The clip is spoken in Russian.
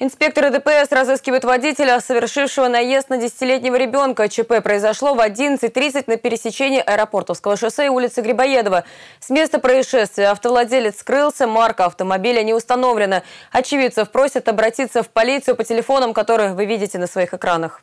Инспекторы ДПС разыскивают водителя, совершившего наезд на десятилетнего ребенка. ЧП произошло в 11.30 на пересечении аэропортовского шоссе и улицы Грибоедова. С места происшествия автовладелец скрылся, марка автомобиля не установлена. Очевидцев просят обратиться в полицию по телефонам, которые вы видите на своих экранах.